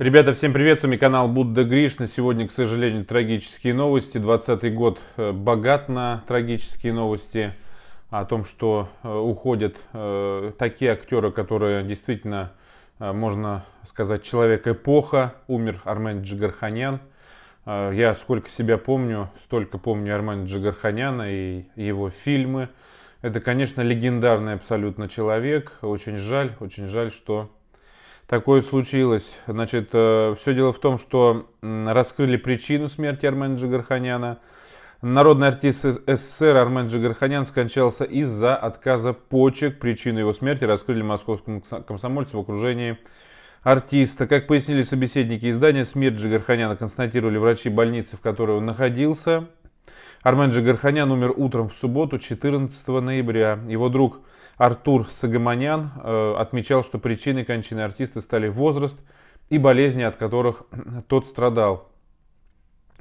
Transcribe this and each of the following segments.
Ребята, всем привет, с вами канал Будда Гришна. Сегодня, к сожалению, трагические новости. 20 год э, богат на трагические новости о том, что э, уходят э, такие актеры, которые действительно, можно сказать, человек-эпоха. Умер Армен Джигарханян. Я сколько себя помню, столько помню Армен Джигарханяна и его фильмы. Это, конечно, легендарный абсолютно человек. Очень жаль, очень жаль, что такое случилось. Значит, э, все дело в том, что раскрыли причину смерти Армен Джигарханяна. Народный артист СССР Армен Джигарханян скончался из-за отказа почек. Причину его смерти раскрыли московскому комсомольцу в окружении артиста. Как пояснили собеседники издания, смерть Джигарханяна констатировали врачи больницы, в которой он находился. Армен Джигарханян умер утром в субботу, 14 ноября. Его друг Артур Сагаманян э, отмечал, что причиной кончины артиста стали возраст и болезни, от которых тот страдал.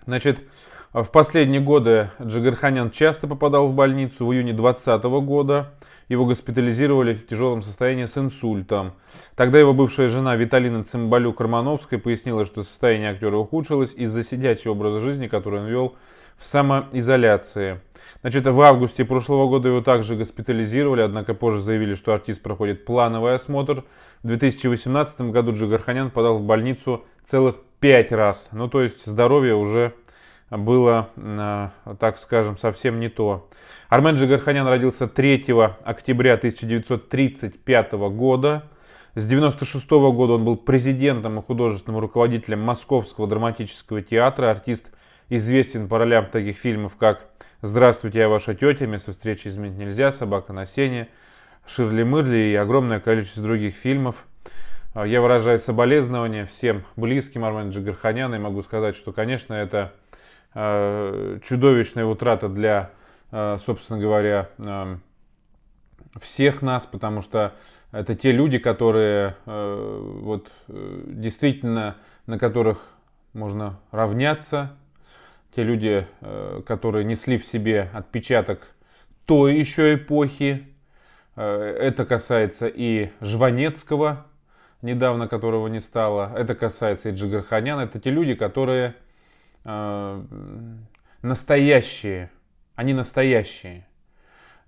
Значит, в последние годы Джигарханян часто попадал в больницу. В июне 2020 года его госпитализировали в тяжелом состоянии с инсультом. Тогда его бывшая жена Виталина Цымбалюк-Романовская пояснила, что состояние актера ухудшилось из-за сидячего образа жизни, который он вел в самоизоляции. Значит, в августе прошлого года его также госпитализировали, однако позже заявили, что артист проходит плановый осмотр. В 2018 году Джигарханян подал в больницу целых пять раз. Ну, то есть здоровье уже было, а, так скажем, совсем не то. Армен Джигарханян родился 3 октября 1935 года. С 1996 года он был президентом и художественным руководителем Московского драматического театра. Артист известен по ролям таких фильмов, как «Здравствуйте, я ваша тетя», «Место встречи изменить нельзя», «Собака на сене», «Ширли Мырли» и огромное количество других фильмов – а, я выражаю соболезнования всем близким Армен Джигарханяна и могу сказать, что, конечно, это э, чудовищная утрата для, э, собственно говоря, э, всех нас, потому что это те люди, которые вот действительно на которых можно равняться, те люди, которые несли в себе отпечаток той еще эпохи. Это касается и Жванецкого, недавно которого не стало. Это касается и Джигарханян. Это те люди, которые э, настоящие. Они настоящие.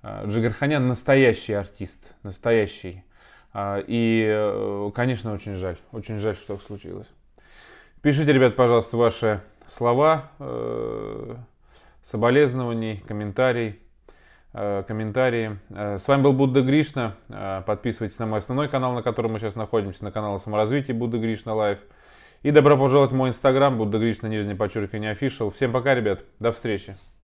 Э, Джигарханян настоящий артист, настоящий. Э, и, э, конечно, очень жаль. Очень жаль, что так случилось. Пишите, ребят, пожалуйста, ваши слова, соболезнований, комментарий. Э, комментарии. Э, с вами был Будда Гришна. Э, подписывайтесь на мой основной канал, на котором мы сейчас находимся, на канал саморазвития Будда Гришна Лайв. И добро пожаловать в мой инстаграм, Будда Гришна, нижнее подчеркивание, official. Всем пока, ребят. До встречи.